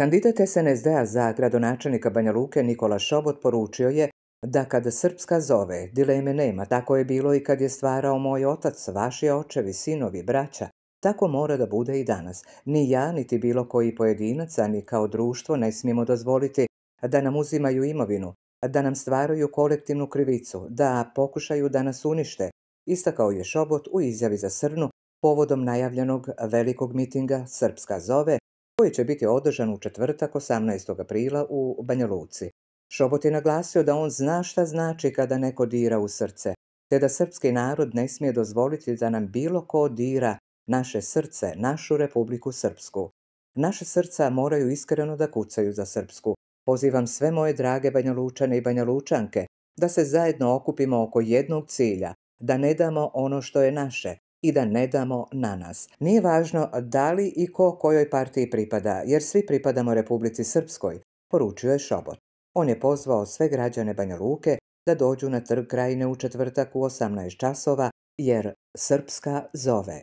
Kandidat SNSD-a za gradonačelnika Banja Luke Nikola Šobot poručio je da kada Srpska zove, dileme nema, tako je bilo i kad je stvarao moj otac, vaši očevi, sinovi, braća. Tako mora da bude i danas. Ni ja, niti bilo koji pojedinac, ni kao društvo ne smijemo dozvoliti da nam uzimaju imovinu, da nam stvaraju kolektivnu krivicu, da pokušaju da nas unište, istakao je Šobot u izjavi za Srnu povodom najavljenog velikog mitinga Srpska zove koji će biti održan u četvrtak 18. aprila u Banja Luci. Šobot je naglasio da on zna šta znači kada neko dira u srce, te da srpski narod ne smije dozvoliti da nam bilo ko dira naše srce, našu Republiku Srpsku. Naše srca moraju iskreno da kucaju za Srpsku. Pozivam sve moje drage Banjalučane i Banjalučanke da se zajedno okupimo oko jednog cilja, da ne damo ono što je naše, i da ne damo na nas. Nije važno da li i ko kojoj partiji pripada, jer svi pripadamo Republici Srpskoj, poručio je Šobot. On je pozvao sve građane Banja Luke da dođu na trg krajine u četvrtak u 18 časova, jer Srpska zove.